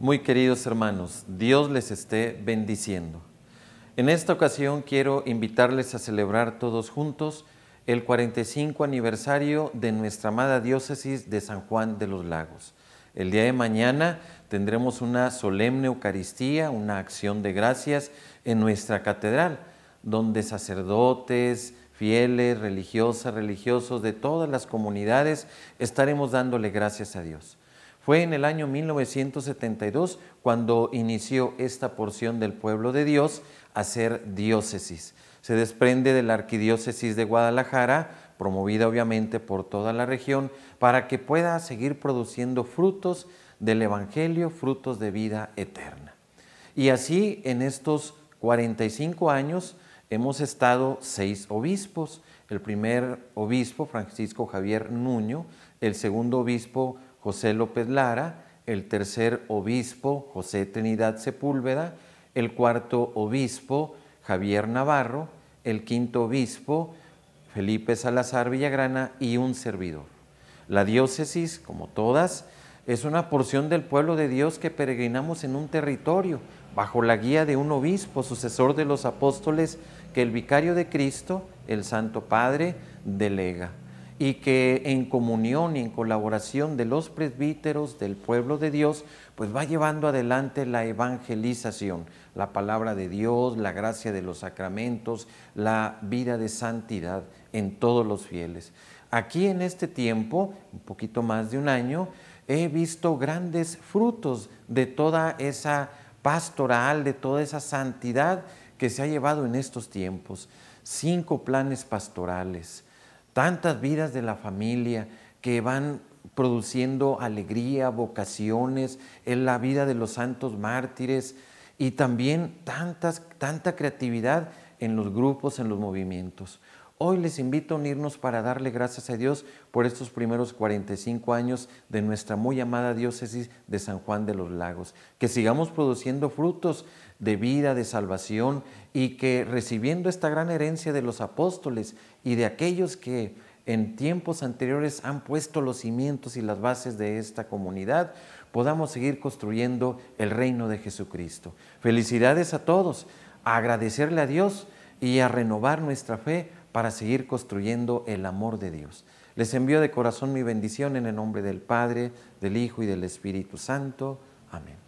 Muy queridos hermanos, Dios les esté bendiciendo. En esta ocasión quiero invitarles a celebrar todos juntos el 45 aniversario de nuestra amada diócesis de San Juan de los Lagos. El día de mañana tendremos una solemne Eucaristía, una acción de gracias en nuestra catedral, donde sacerdotes, fieles, religiosas, religiosos de todas las comunidades estaremos dándole gracias a Dios. Fue en el año 1972 cuando inició esta porción del pueblo de Dios a ser diócesis. Se desprende de la arquidiócesis de Guadalajara, promovida obviamente por toda la región, para que pueda seguir produciendo frutos del Evangelio, frutos de vida eterna. Y así en estos 45 años hemos estado seis obispos. El primer obispo, Francisco Javier Nuño, el segundo obispo, José López Lara, el tercer obispo José Trinidad Sepúlveda, el cuarto obispo Javier Navarro, el quinto obispo Felipe Salazar Villagrana y un servidor. La diócesis, como todas, es una porción del pueblo de Dios que peregrinamos en un territorio bajo la guía de un obispo, sucesor de los apóstoles, que el vicario de Cristo, el Santo Padre, delega y que en comunión y en colaboración de los presbíteros del pueblo de Dios, pues va llevando adelante la evangelización, la palabra de Dios, la gracia de los sacramentos, la vida de santidad en todos los fieles. Aquí en este tiempo, un poquito más de un año, he visto grandes frutos de toda esa pastoral, de toda esa santidad que se ha llevado en estos tiempos. Cinco planes pastorales, tantas vidas de la familia que van produciendo alegría, vocaciones, en la vida de los santos mártires y también tanta creatividad en los grupos, en los movimientos. Hoy les invito a unirnos para darle gracias a Dios por estos primeros 45 años de nuestra muy amada diócesis de San Juan de los Lagos. Que sigamos produciendo frutos de vida, de salvación y que recibiendo esta gran herencia de los apóstoles y de aquellos que en tiempos anteriores han puesto los cimientos y las bases de esta comunidad, podamos seguir construyendo el reino de Jesucristo. Felicidades a todos, agradecerle a Dios y a renovar nuestra fe para seguir construyendo el amor de Dios. Les envío de corazón mi bendición en el nombre del Padre, del Hijo y del Espíritu Santo. Amén.